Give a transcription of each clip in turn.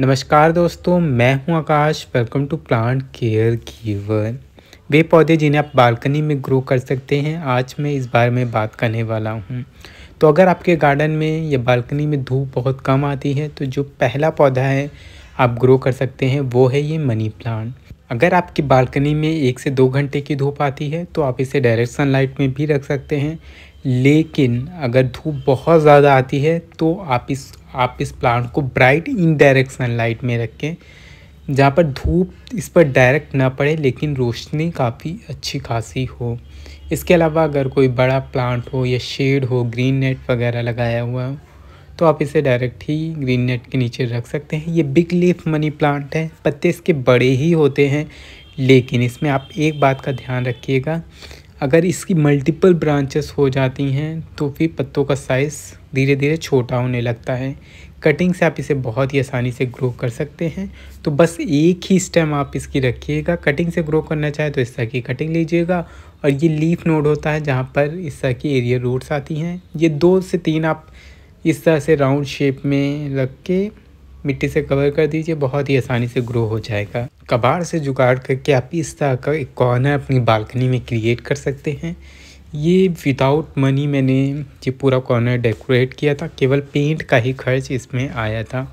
नमस्कार दोस्तों मैं हूं Akash welcome to plant care giver वे पौधे जिन्हें आप बालकनी में ग्रो कर सकते हैं आज मैं इस बारे में बात करने वाला हूं तो अगर आपके गार्डन में या बालकनी में धूप बहुत कम आती है तो जो पहला पौधा है आप ग्रो कर सकते हैं वो है ये मनी प्लांट अगर आपकी बालकनी में एक से दो घंटे की धूप आती है तो आप इसे डायरेक्ट सनलाइट में भी रख सकते हैं लेकिन अगर धूप बहुत ज़्यादा आती है तो आप इस आप इस प्लांट को ब्राइट इनडायरेक्ट सनलाइट में रखें जहाँ पर धूप इस पर डायरेक्ट ना पड़े लेकिन रोशनी काफ़ी अच्छी खासी हो इसके अलावा अगर कोई बड़ा प्लांट हो या शेड हो ग्रीन नेट वगैरह लगाया हुआ हो तो आप इसे डायरेक्ट ही ग्रीन नेट के नीचे रख सकते हैं ये बिग लीफ मनी प्लांट है पत्ते इसके बड़े ही होते हैं लेकिन इसमें आप एक बात का ध्यान रखिएगा अगर इसकी मल्टीपल ब्रांचेस हो जाती हैं तो फिर पत्तों का साइज़ धीरे धीरे छोटा होने लगता है कटिंग से आप इसे बहुत ही आसानी से ग्रो कर सकते हैं तो बस एक ही स्टेम आप इसकी रखिएगा कटिंग से ग्रो करना चाहे तो इस तरह की कटिंग लीजिएगा और ये लीफ नोड होता है जहाँ पर इस तरह की एरिया रूट्स आती हैं ये दो से तीन आप इस तरह से राउंड शेप में रख के मिट्टी से कवर कर दीजिए बहुत ही आसानी से ग्रो हो जाएगा कबाड़ से जुगाड़ करके आप इस तरह का एक कॉर्नर अपनी बालकनी में क्रिएट कर सकते हैं ये विदाउट मनी मैंने ये पूरा कॉर्नर डेकोरेट किया था केवल पेंट का ही खर्च इसमें आया था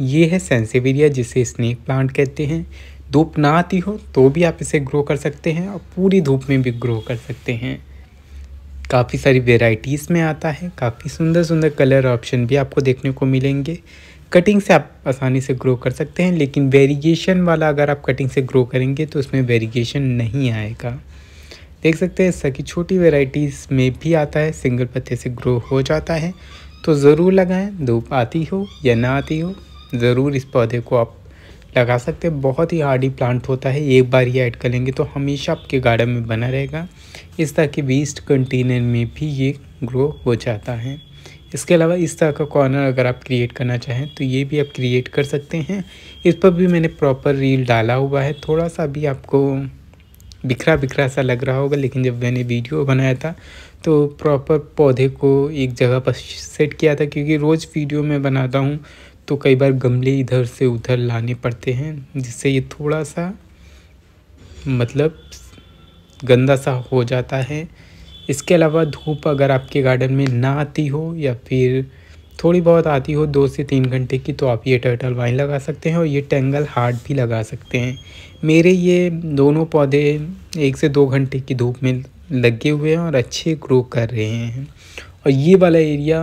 ये है सेंसेवेरिया जिसे स्नेक प्लांट कहते हैं धूप ना आती हो तो भी आप इसे ग्रो कर सकते हैं और पूरी धूप में भी ग्रो कर सकते हैं काफ़ी सारी वेराइटीज़ में आता है काफ़ी सुंदर सुंदर कलर ऑप्शन भी आपको देखने को मिलेंगे कटिंग से आप आसानी से ग्रो कर सकते हैं लेकिन वेरिएशन वाला अगर आप कटिंग से ग्रो करेंगे तो उसमें वेरिएशन नहीं आएगा देख सकते हैं कि छोटी वेराइटीज़ में भी आता है सिंगल पत्ते से ग्रो हो जाता है तो ज़रूर लगाएं धूप आती हो या ना आती हो ज़रूर इस पौधे को आप लगा सकते हैं बहुत ही हार्डी प्लांट होता है एक बार ये ऐड करेंगे तो हमेशा आपके गार्डन में बना रहेगा इस तरह के वेस्ट कंटेनर में भी ये ग्रो हो जाता है इसके अलावा इस तरह का कॉर्नर अगर आप क्रिएट करना चाहें तो ये भी आप क्रिएट कर सकते हैं इस पर भी मैंने प्रॉपर रील डाला हुआ है थोड़ा सा भी आपको बिखरा बिखरा सा लग रहा होगा लेकिन जब मैंने वीडियो बनाया था तो प्रॉपर पौधे को एक जगह पर सेट किया था क्योंकि रोज़ वीडियो मैं बनाता हूँ तो कई बार गमले इधर से उधर लाने पड़ते हैं जिससे ये थोड़ा सा मतलब गंदा सा हो जाता है इसके अलावा धूप अगर आपके गार्डन में ना आती हो या फिर थोड़ी बहुत आती हो दो से तीन घंटे की तो आप ये टर्टल वाइन लगा सकते हैं और ये टेंगल हार्ट भी लगा सकते हैं मेरे ये दोनों पौधे एक से दो घंटे की धूप में लगे हुए हैं और अच्छे ग्रो कर रहे हैं और ये वाला एरिया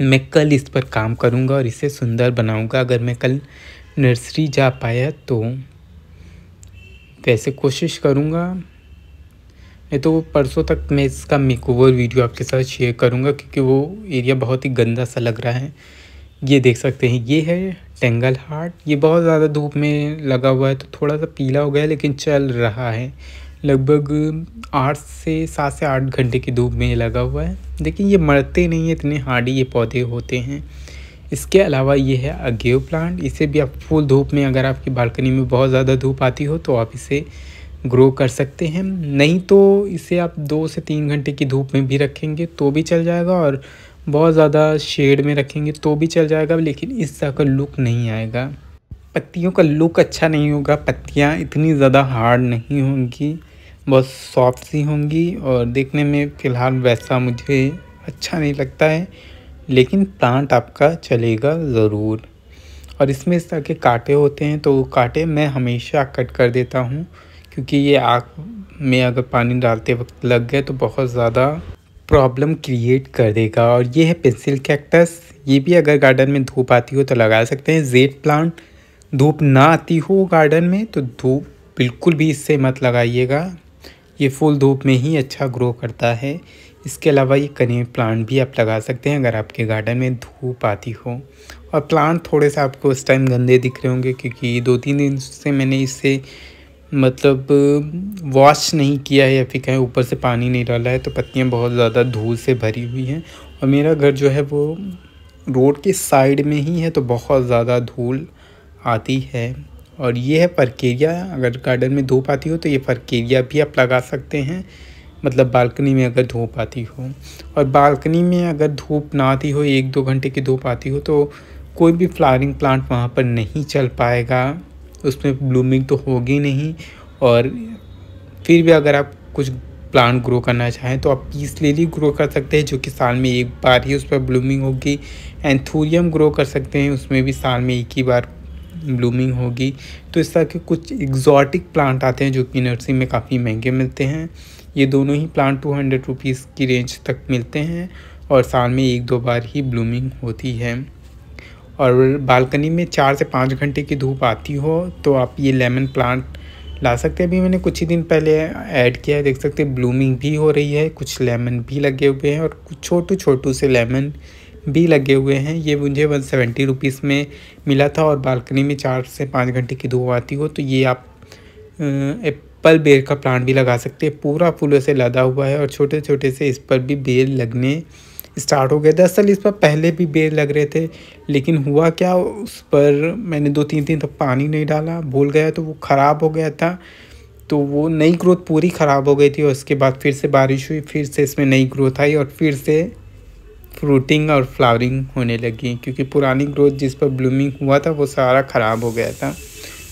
मैं कल इस पर काम करूँगा और इसे सुंदर बनाऊँगा अगर मैं कल नर्सरी जा पाया तो वैसे कोशिश करूँगा नहीं तो परसों तक मैं इसका मेकओवर वीडियो आपके साथ शेयर करूँगा क्योंकि वो एरिया बहुत ही गंदा सा लग रहा है ये देख सकते हैं ये है टेंगल हार्ट ये बहुत ज़्यादा धूप में लगा हुआ है तो थोड़ा सा पीला हो गया लेकिन चल रहा है लगभग आठ से सात से आठ घंटे की धूप में लगा हुआ है लेकिन ये मरते नहीं है इतने हार्डी ये पौधे होते हैं इसके अलावा ये है अगेव प्लांट इसे भी आप फुल धूप में अगर आपकी बालकनी में बहुत ज़्यादा धूप आती हो तो आप इसे ग्रो कर सकते हैं नहीं तो इसे आप दो से तीन घंटे की धूप में भी रखेंगे तो भी चल जाएगा और बहुत ज़्यादा शेड में रखेंगे तो भी चल जाएगा लेकिन इस तरह का लुक नहीं आएगा पत्तियों का लुक अच्छा नहीं होगा पत्तियाँ इतनी ज़्यादा हार्ड नहीं होंगी बहुत सॉफ्ट सी होंगी और देखने में फ़िलहाल वैसा मुझे अच्छा नहीं लगता है लेकिन प्लांट आपका चलेगा ज़रूर और इसमें इस तरह के कांटे होते हैं तो कांटे मैं हमेशा कट कर देता हूँ क्योंकि ये आग में अगर पानी डालते वक्त लग गए तो बहुत ज़्यादा प्रॉब्लम क्रिएट कर देगा और ये है पेंसिल कैक्टस ये भी अगर गार्डन में धूप आती हो तो लगा सकते हैं जेड प्लांट धूप ना आती हो गार्डन में तो धूप बिल्कुल भी इससे मत लगाइएगा ये फुल धूप में ही अच्छा ग्रो करता है इसके अलावा ये कने प्लांट भी आप लगा सकते हैं अगर आपके गार्डन में धूप आती हो और प्लांट थोड़े से आपको उस टाइम गंदे दिख रहे होंगे क्योंकि दो तीन दिन से मैंने इससे मतलब वॉश नहीं किया है या फिर कहीं ऊपर से पानी नहीं डाला है तो पत्तियाँ बहुत ज़्यादा धूल से भरी हुई हैं और मेरा घर जो है वो रोड के साइड में ही है तो बहुत ज़्यादा धूल आती है और ये है परकेरिया अगर गार्डन में धूप आती हो तो ये परकेरिया भी आप लगा सकते हैं मतलब बालकनी में अगर धूप आती हो और बालकनी में अगर धूप ना आती हो एक दो घंटे की धूप आती हो तो कोई भी फ्लावरिंग प्लांट वहाँ पर नहीं चल पाएगा उसमें ब्लूमिंग तो होगी नहीं और फिर भी अगर आप कुछ प्लांट ग्रो करना चाहें तो आप पीस लेली ग्रो कर सकते हैं जो कि साल में एक बार ही उस पर ब्लूमिंग होगी एंथूरियम ग्रो कर सकते हैं उसमें भी साल में एक ही बार ब्लूमिंग होगी तो इस तरह के कुछ एग्जॉटिक प्लांट आते हैं जो कि नर्सरी में काफ़ी महंगे मिलते हैं ये दोनों ही प्लांट टू हंड्रेड रुपीज़ की रेंज तक मिलते हैं और साल में एक दो बार ही ब्लूमिंग होती है और बालकनी में चार से पाँच घंटे की धूप आती हो तो आप ये लेमन प्लांट ला सकते हैं अभी मैंने कुछ ही दिन पहले ऐड किया है देख सकते हैं ब्लूमिंग भी हो रही है कुछ लेमन भी लगे हुए हैं और कुछ छोटू छोटू से लेमन भी लगे हुए हैं ये मुझे वन सेवेंटी रुपीज़ में मिला था और बालकनी में चार से पाँच घंटे की धूप आती हो तो ये आप एप्पल बेर का प्लांट भी लगा सकते हैं पूरा फूलों से लदा हुआ है और छोटे छोटे से इस पर भी बेर लगने स्टार्ट हो गया दरअसल इस पर पहले भी बेल लग रहे थे लेकिन हुआ क्या उस पर मैंने दो तीन दिन तक पानी नहीं डाला भूल गया तो वो ख़राब हो गया था तो वो नई ग्रोथ पूरी ख़राब हो गई थी और उसके बाद फिर से बारिश हुई फिर से इसमें नई ग्रोथ आई और फिर से फ्रूटिंग और फ्लावरिंग होने लगी क्योंकि पुरानी ग्रोथ जिस पर ब्लूमिंग हुआ था वो सारा ख़राब हो गया था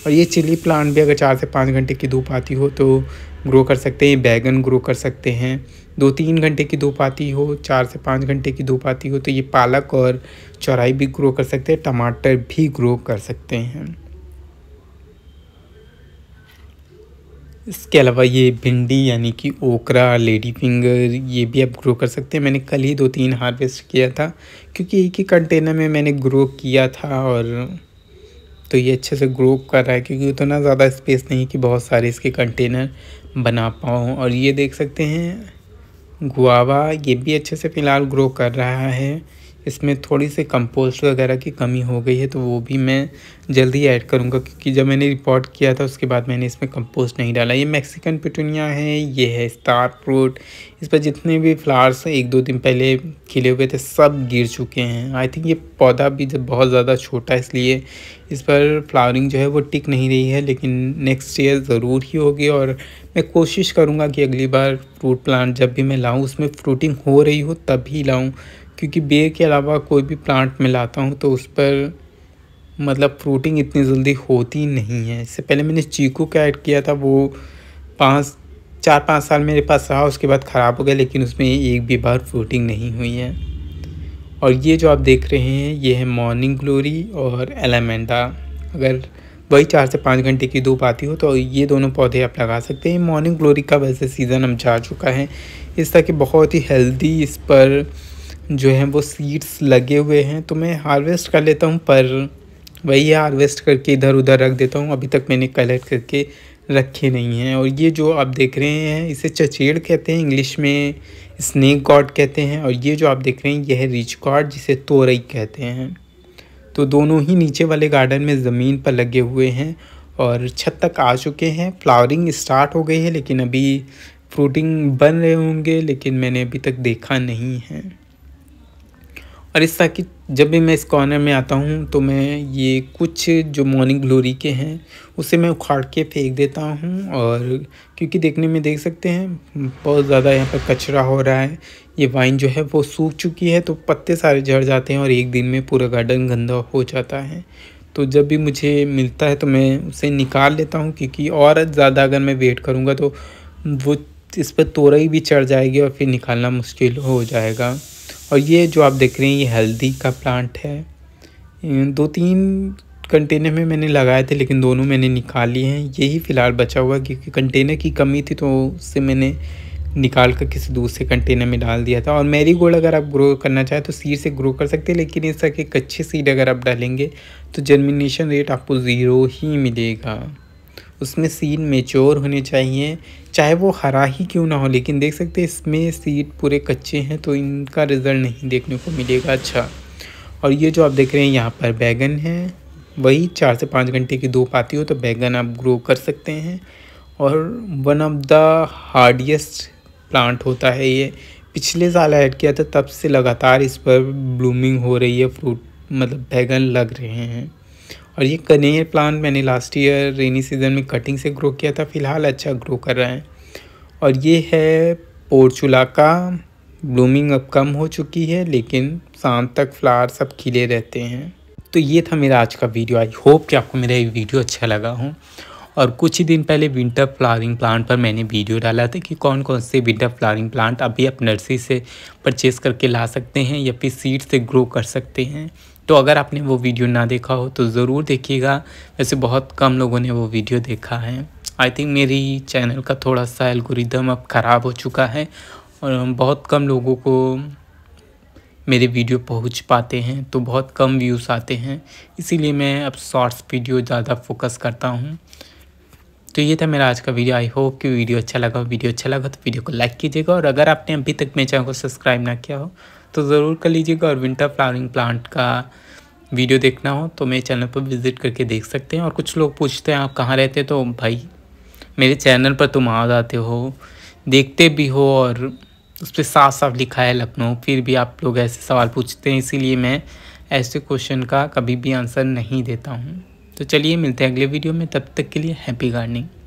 और ये चिली प्लांट भी अगर चार से पाँच घंटे की धूप आती हो तो ग्रो कर सकते हैं बैगन ग्रो कर सकते हैं दो तीन घंटे की धूप आती हो चार से पाँच घंटे की धूप आती हो तो ये पालक और चौराई भी ग्रो कर सकते हैं टमाटर भी ग्रो कर सकते हैं इसके अलावा ये भिंडी यानी कि ओकरा लेडी फिंगर ये भी आप ग्रो कर सकते हैं मैंने कल ही दो तीन हार्वेस्ट किया था क्योंकि एक ही कंटेनर में मैंने ग्रो किया था और तो ये अच्छे से ग्रो कर रहा है क्योंकि उतना ज़्यादा स्पेस नहीं कि बहुत सारे इसके कंटेनर बना पाऊँ और ये देख सकते हैं गुआवा ये भी अच्छे से फ़िलहाल ग्रो कर रहा है इसमें थोड़ी सी कंपोस्ट वगैरह की कमी हो गई है तो वो भी मैं जल्दी ऐड करूँगा क्योंकि जब मैंने रिपोर्ट किया था उसके बाद मैंने इसमें कंपोस्ट नहीं डाला ये मैक्सिकन पिटूनिया है ये है स्टार फ्रूट इस पर जितने भी फ्लावर्स एक दो दिन पहले खिले हुए थे सब गिर चुके हैं आई थिंक ये पौधा भी जब बहुत ज़्यादा छोटा है इसलिए इस पर फ्लावरिंग जो है वो टिक नहीं रही है लेकिन नेक्स्ट ईयर ज़रूर ही होगी और मैं कोशिश करूँगा कि अगली बार फ्रूट प्लांट जब भी मैं लाऊँ उसमें फ्रूटिंग हो रही हो तब ही लाऊँ क्योंकि बेर के अलावा कोई भी प्लांट मैं लाता हूँ तो उस पर मतलब फ्रूटिंग इतनी जल्दी होती नहीं है इससे पहले मैंने चीकू का ऐड किया था वो पाँच चार पाँच साल मेरे पास रहा उसके बाद ख़राब हो गया लेकिन उसमें एक भी बार फ्रूटिंग नहीं हुई है और ये जो आप देख रहे हैं ये है मॉर्निंग ग्लोरी और एलामेंडा अगर वही चार से पाँच घंटे की धूप आती हो तो ये दोनों पौधे आप लगा सकते हैं मॉर्निंग ग्लोरी का वैसे सीज़न हम जा चुका है इस तरह के बहुत ही हेल्दी इस पर जो है वो सीड्स लगे हुए हैं तो मैं हार्वेस्ट कर लेता हूँ पर वही हार्वेस्ट करके इधर उधर रख देता हूँ अभी तक मैंने कलेक्ट करके रखे नहीं हैं और ये जो आप देख रहे हैं इसे चचेड़ कहते हैं इंग्लिश में स्नेक गॉड कहते हैं और ये जो आप देख रहे हैं यह है रिच गॉड जिसे तोरई कहते हैं तो दोनों ही नीचे वाले गार्डन में ज़मीन पर लगे हुए हैं और छत तक आ चुके हैं फ्लावरिंग स्टार्ट हो गई है लेकिन अभी फ्रूटिंग बन रहे होंगे लेकिन मैंने अभी तक देखा नहीं है और इस ताकि जब भी मैं इस कॉर्नर में आता हूँ तो मैं ये कुछ जो मॉर्निंग ग्लोरी के हैं उसे मैं उखाड़ के फेंक देता हूँ और क्योंकि देखने में देख सकते हैं बहुत ज़्यादा यहाँ पर कचरा हो रहा है ये वाइन जो है वो सूख चुकी है तो पत्ते सारे झड़ जाते हैं और एक दिन में पूरा गार्डन गंदा हो जाता है तो जब भी मुझे मिलता है तो मैं उसे निकाल लेता हूँ क्योंकि और ज़्यादा अगर मैं वेट करूँगा तो वो इस पर तोरई भी चढ़ जाएगी और फिर निकालना मुश्किल हो जाएगा और ये जो आप देख रहे हैं ये हल्दी का प्लांट है दो तीन कंटेनर में मैंने लगाए थे लेकिन दोनों मैंने निकाली हैं यही फ़िलहाल बचा हुआ क्योंकि कंटेनर की कमी थी तो उससे मैंने निकाल कर किसी दूसरे कंटेनर में डाल दिया था और मेरी गोल्ड अगर आप ग्रो करना चाहें तो सीड से ग्रो कर सकते हैं लेकिन इस तरह के कच्चे सीड अगर आप डालेंगे तो जर्मिनेशन रेट आपको ज़ीरो ही मिलेगा उसमें सीन मेच्योर होने चाहिए चाहे वो हरा ही क्यों ना हो लेकिन देख सकते हैं इसमें सीड पूरे कच्चे हैं तो इनका रिज़ल्ट नहीं देखने को मिलेगा अच्छा और ये जो आप देख रहे हैं यहाँ पर बैगन है वही चार से पाँच घंटे की धूप आती हो तो बैगन आप ग्रो कर सकते हैं और one of the hardiest plant होता है ये पिछले साल ऐड किया था तब से लगातार इस पर ब्लूमिंग हो रही है फ्रूट मतलब बैगन लग रहे हैं और ये कनेर प्लांट मैंने लास्ट ईयर रेनी सीज़न में कटिंग से ग्रो किया था फ़िलहाल अच्छा ग्रो कर रहा है और ये है पोर्चुलाका ब्लूमिंग अब कम हो चुकी है लेकिन शाम तक फ्लावर सब खिले रहते हैं तो ये था मेरा आज का वीडियो आई होप कि आपको मेरा ये वीडियो अच्छा लगा हो और कुछ ही दिन पहले विंटर फ्लावरिंग प्लांट पर मैंने वीडियो डाला था कि कौन कौन से विंटर फ्लावरिंग प्लांट अभी आप नर्सरी से परचेज़ करके ला सकते हैं या फिर सीड से ग्रो कर सकते हैं तो अगर आपने वो वीडियो ना देखा हो तो ज़रूर देखिएगा वैसे बहुत कम लोगों ने वो वीडियो देखा है आई थिंक मेरी चैनल का थोड़ा सा एल्गोरिदम अब ख़राब हो चुका है और बहुत कम लोगों को मेरे वीडियो पहुंच पाते हैं तो बहुत कम व्यूज़ आते हैं इसीलिए मैं अब शॉर्ट्स वीडियो ज़्यादा फोकस करता हूँ तो ये था मेरा आज का वीडियो आई होप कि वीडियो अच्छा लगा वीडियो अच्छा लगा तो वीडियो को लाइक कीजिएगा और अगर आपने अभी तक मेरे चैनल को सब्सक्राइब ना किया हो तो ज़रूर कर लीजिएगा और विंटर फ्लावरिंग प्लांट का वीडियो देखना हो तो मेरे चैनल पर विज़िट करके देख सकते हैं और कुछ लोग पूछते हैं आप कहाँ रहते हैं तो भाई मेरे चैनल पर तुम आ जाते हो देखते भी हो और उस पर साफ साफ लिखा है लखनऊ फिर भी आप लोग ऐसे सवाल पूछते हैं इसीलिए मैं ऐसे क्वेश्चन का कभी भी आंसर नहीं देता हूँ तो चलिए मिलते हैं अगले वीडियो में तब तक के लिए हैप्पी गार्डनिंग